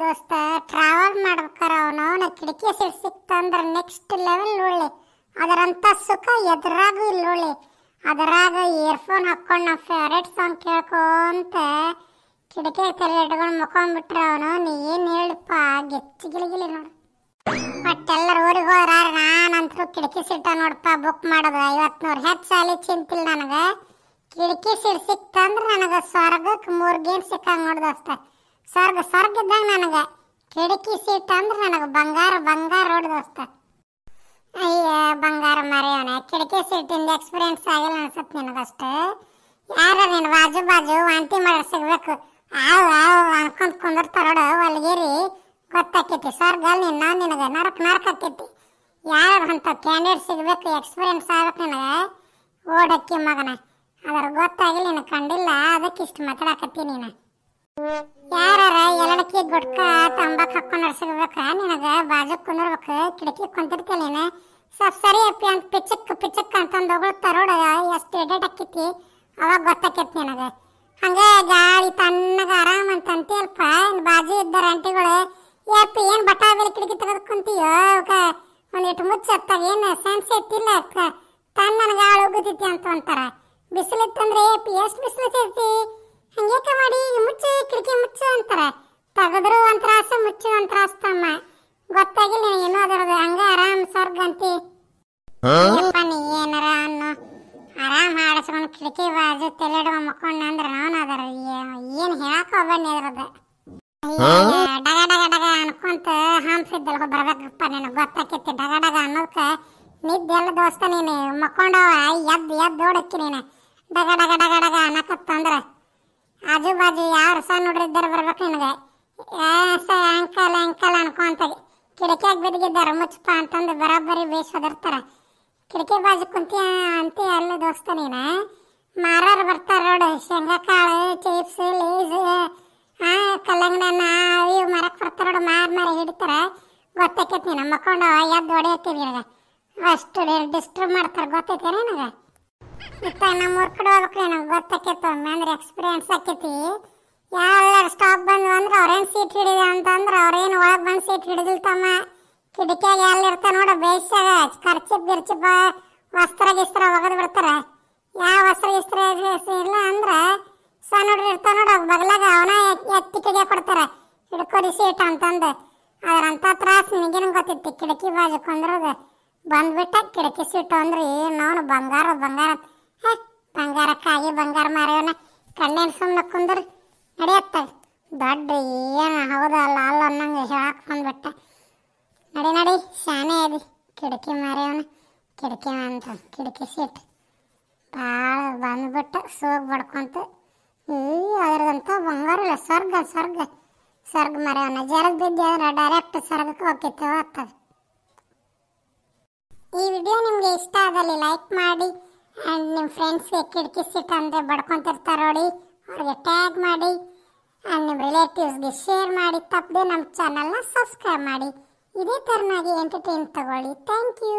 ದೋಸ್ತ ಟ್ರಾವೆಲ್ ಮಾಡ್ಬೇಕಾರ ಅವನ ಕಿಟಕಿ ಸೀಟ್ ಸಿಕ್ತಂದ್ರೆ ನೆಕ್ಸ್ಟ್ ಲೆವೆಲ್ ಒಳ್ಳೆ ಅದರಂಥ ಸುಖ ಎದುರಾಗೂ ಇಲ್ಲ ಒಳ್ಳೆ ಅದರಾಗ ಇಯರ್ಫೋನ್ ಹಾಕ್ಕೊಂಡು ನಾವು ಫೇವ್ರೇಟ್ ಸಾಂಗ್ ಕೇಳ್ಕೊಂತ ಕಿಟಕಿ ತಲೆ ಇಟ್ಕೊಂಡು ಮುಕೊಂಡ್ಬಿಟ್ರೆ ಅವನು ನೀ ಏನು ಹೇಳಿಪ್ಪ ಗೆಚ್ಚಿಗಿಲಿಗಿಲಿ ನೋಡು ಬಟ್ ಎಲ್ಲರೂ ಊರಿಗೆ ಹೋದ್ರ ನಾನಂತರೂ ಕಿಟಕಿ ಸೀಟ ನೋಡಪ್ಪ ಬುಕ್ ಮಾಡೋದು ಐವತ್ತು ನೂರು ಹೆಚ್ಚು ಸಾಲಿ ಚಿಂತಿಲ್ಲ ನನಗೆ ಕಿಟಕಿ ಸೀಟ್ ಸಿಕ್ತಂದ್ರೆ ನನಗೆ ಸ್ವರ್ಗಕ್ಕೆ ಮೂರು ಗೇಮ್ ಸಿಕ್ಕಂಗೆ ನೋಡ್ದು ಸ್ವರ್ಗ ಸ್ವರ್ಗ ಇದ್ದಂಗೆ ನನಗೆ ಕಿಡಕಿ ಸೀಟ್ ಅಂದ್ರೆ ನನಗೆ ಬಂಗಾರ ಬಂಗಾರ ರೋಡ್ ದೋಸ್ತ ಅಯ್ಯ ಬಂಗಾರ ಮರೆಯೋಣ ಕಿಟಕಿ ಸೀಟಿಂದ ಎಕ್ಸ್ಪೀರಿಯನ್ಸ್ ಆಗಿಲ್ಲ ಅನ್ಸುತ್ತೆ ನಿನಗಷ್ಟು ಯಾರು ನೀನು ಬಾಜು ಬಾಜು ವಾಂತಿ ಮಾಡಿ ಸಿಗ್ಬೇಕು ಆವ್ ಆವ್ ಅನ್ಕೊಂತ ಕುಂದಿರ್ತಾರೋಡ ಅಲ್ಲಿಗೇರಿ ಗೊತ್ತಾಕೈತಿ ಸ್ವರ್ಗ ಅಲ್ಲಿ ನಾನು ನಿನಗೆ ನರಕ ನರಕ ಆಕೈತಿ ಯಾರು ಅಂತ ಕ್ಯಾಂಡಿಡೇಟ್ ಸಿಗಬೇಕು ಎಕ್ಸ್ಪೀರಿಯನ್ಸ್ ಆಗ್ಬೇಕು ನಿನಗೆ ಓಡಕ್ಕಿ ಮಗನ ಅದ್ರ ಗೊತ್ತಾಗಿಲ್ಲ ನಿನಗೆ ಕಂಡಿಲ್ಲ ಅದಕ್ಕೆ ಇಷ್ಟು ಮಾತಾಡಕತ್ತೀನಿ ನೀನು ಯಾರಾರ ಎಲ್ಲಡಕ್ಕಿ ಗೊಟ್ಕ ತಂಬಾಕ್ ಹಾಕೊಂಡು ನಡ್ಸಿರ್ಬೇಕ ನಿನಗ ಬಾಜು ಕುಂದಿರ್ಬೇಕು ಕಿಟಕಿ ಕುಂತಿರ್ತಿಲ್ಲ ನೀನು ಸ್ವಲ್ಪ ಸರಿ ಅಪ್ಪಿ ಅಂತ ಪಿಚಕ್ ಪಿಚಕ್ ಅಂತಂದು ಒಗಳು ತರೋಡ ಎಷ್ಟು ಎಡೆಟ್ ಹಾಕಿತಿ ಅವಾಗ ಗೊತ್ತಾಕೈತಿ ನಿನಗ ಹಂಗೆ ಗಾಳಿ ತಣ್ಣಗ ಆರಾಮ್ ಅಂತ ಅಂತೇಲ್ಪ ಬಾಜು ಇದ್ದಾರೆ ಆಂಟಿಗಳು ಏಪ್ಪ ಏನು ಬಟ್ಟ ಬೆಲೆ ಕಿಡಕಿ ತೆಗೆದು ಕುಂತೀಯೋ ಅವಕ್ಕ ಒಂದಿಟ್ಟು ಮುಚ್ಚತ್ತಾಗ ಏನು ಸೆನ್ಸ್ ಐತಿಲ್ಲ ತಣ್ಣನ ಗಾಳಿ ಹೋಗುತ್ತೈತಿ ಅಂತ ಅಂತಾರ ಬಿಸಿಲಿತ್ತಂದ್ರೆ ಏಪಿ ಎಷ್ಟು ಬಿಸಿಲು ಸೇರ್ತಿ ಏನಪ್ಪ ನೀ ಏನಾರ ಅನ್ನೋ ಆರಾಮ್ ಆಡಿಸ್ಕೊಂಡು ಕಿಟಕಿ ಬಾಜು ತಲೆಡುವ ಮಕ್ಕೊಂಡ ಅಂದ್ರ ನಾನು ಅದರ ಏನು ಹೇಳಕ್ಕ ಹೋಗ್ಬಣ್ಣಿ ಅದ್ರದ ಡಗ ಡಗ ಡಗ ಅನ್ಕೊಂತ ಹಾಂಸಿದ್ದಲ್ಲ ಬರ್ಬೇಕಪ್ಪ ನನಗೆ ಗೊತ್ತಾಕೈತಿ ಡಗಡಗ ಡಗ ಅನ್ನೋದಕ್ಕ ನಿದ್ದೆಲ್ಲ ದೋಸ್ತ ನೀನು ಮಕ್ಕೊಂಡವ ಎದ್ದು ಎದ್ದು ಓಡಕ್ಕಿ ನೀನು ಡಗ ಡಗ ಡಗ ಡಗ ಅನ್ನಕತ್ತಂದ್ರೆ ಆಜು ಬಾಜು ಯಾರು ಸಹ ನೋಡ್ರಿದ್ದಾರೆ ಬರ್ಬೇಕು ನಿನಗೆ ಸ ಅಂಕಲ್ ಅಂಕಲ್ ಅನ್ಕೊಂತಾಗಿ ಕಿಟಕಿಯಾಗಿ ಬಿದ್ದಿದ್ದಾರೆ ಮುಚ್ಚಪ್ಪ ಅಂತಂದು ಬರೋಬ್ಬರಿ ಬೇಯಿಸೋದಿರ್ತಾರೆ ಕಿಟಕಿ ಬಾಜು ಕುಂತಿ ಅಂತ ಅಲ್ಲ ದೋಸ್ತ ನೀನ ಮಾರಾರು ಬರ್ತಾರ ನೋಡು ಕಾಳು ಚಿಪ್ಸ್ ಲೀಸ್ ಆ ಕಲ್ಲಂಗಡನ್ನ ಇವು ಮಾರಕ್ಕೆ ಬರ್ತಾರ ನೋಡು ಮಾರ ಮಾರಿ ಹಿಡಿತಾರ ಗೊತ್ತಾಕೈತಿ ನೀನು ಮಕ್ಕೊಂಡು ಎದ್ದು ಹೊಡೆಯತ್ತೀವಿ ನಿನಗೆ ಅಷ್ಟು ಡಿಸ್ಟರ್ಬ್ ಮಾಡ್ತಾರೆ ಗೊತ್ತೈತೆ ನಿನಗೆ ಇತ್ತ ನಮ್ಮ ಕಡೆ ಹೋಗ್ಬೇಕು ನನಗೆ ಗೊತ್ತಾಕೈತಿ ಅಂದ್ರೆ ಎಕ್ಸ್ಪೀರಿಯನ್ಸ್ ಆಕೈತಿ ಯಾರು ಸ್ಟಾಪ್ ಬಂದ್ವು ಅಂದ್ರೆ ಅವ್ರೇನು ಸೀಟ್ ಹಿಡಿದ ಅಂತಂದ್ರೆ ಅವ್ರೇನು ಒಳಗೆ ಬಂದು ಸೀಟ್ ಹಿಡಿದಿಲ್ತಮ್ಮ ಕಿಟಕಿಯಾಗ ಎಲ್ಲ ಇರ್ತಾವ ನೋಡ ಖರ್ಚು ಖರ್ಚಿಪ್ ಗಿರ್ಚಿಪ್ ವಸ್ತ್ರ ಗಿಸ್ತ್ರ ಒಗದು ಬಿಡ್ತಾರ ಯಾವ ವಸ್ತ್ರ ಗಿಸ್ತ್ರ ಇಲ್ಲ ಅಂದ್ರ ಸಣ್ಣ ನೋಡಿ ಇರ್ತಾ ನೋಡ ಬಗಲಾಗ ಅವನ ಎತ್ತಿಕೆಗೆ ಕೊಡ್ತಾರ ಹಿಡ್ಕೋರಿ ಸೀಟ್ ಅಂತಂದು ಅದ್ರಂತ ತ್ರಾಸ ನಿನಗೇನು ಗೊತ್ತಿತ್ತು ಕಿಟಕಿ ಬಾಜು ಕುಂದ್ರದ ಬಂದ್ಬಿಟ್ಟ ಕಿಟಕಿ ಸೀಟು ಅಂದ್ರೆ ಏನು ಬಂಗಾರ ಬಂಗಾರ ಹೇ ಬಂಗಾರಕ್ಕಾಗಿ ಬಂಗಾರ ಮಾರ್ಯವನ ಕಣ್ಣೇನು ಸುಮ್ಮನೆ ಕುಂದ್ರ ನಡೆಯತ್ತ ದೊಡ್ಡ ಏನು ಹೌದಲ್ಲ ಅಲ್ಲ ಅನ್ನಂಗೆ ಹೇಳಕ್ಕೆ ಬಂದ್ಬಿಟ್ಟ ಕಿಟಕಿ ಮಾರ್ಯವನ ಕಿಟಕಿ ಅಂತ ಕಿಟಕಿ ಸೀಟ್ ಭಾಳ ಬಂದ್ಬಿಟ್ಟು ಸೋಗಿ ಬಡ್ಕೊಂತ ಈ ಅದರದಂತ ಬಂಗಾರ ಇಲ್ಲ ಸ್ವರ್ಗ ಸ್ವರ್ಗ ಸ್ವರ್ಗ ಮರ್ಯವನ ಜರಗ್ ಬಿದ್ದಿ ಡೈರೆಕ್ಟ್ ಸ್ವರ್ಗಕ್ಕೆ ಹೋಗ್ತಿತ್ತು ಹೋಗ್ತದೆ ಈ ವಿಡಿಯೋ ನಿಮಗೆ ಇಷ್ಟ ಆಗಲಿ ಲೈಕ್ ಮಾಡಿ ಆ್ಯಂಡ್ ನಿಮ್ಮ ಫ್ರೆಂಡ್ಸ್ಗೆ ಕಿಟಕಿ ಸೀಟ್ ಅಂದರೆ ಬಡ್ಕೊತಿರ್ತಾರೆ ನೋಡಿ ಅವ್ರಿಗೆ ಟ್ಯಾಗ್ ಮಾಡಿ ಆ್ಯಂಡ್ ನಿಮ್ಮ ರಿಲೇಟಿವ್ಸ್ಗೆ ಶೇರ್ ಮಾಡಿ ತಪ್ಪದೆ ನಮ್ಮ ಚಾನಲ್ನ ಸಬ್ಸ್ಕ್ರೈಬ್ ಮಾಡಿ ಇದೇ ತರನಾಗಿ ಎಂಟರ್ಟೈನ್ ತಗೊಳ್ಳಿ ಥ್ಯಾಂಕ್ ಯು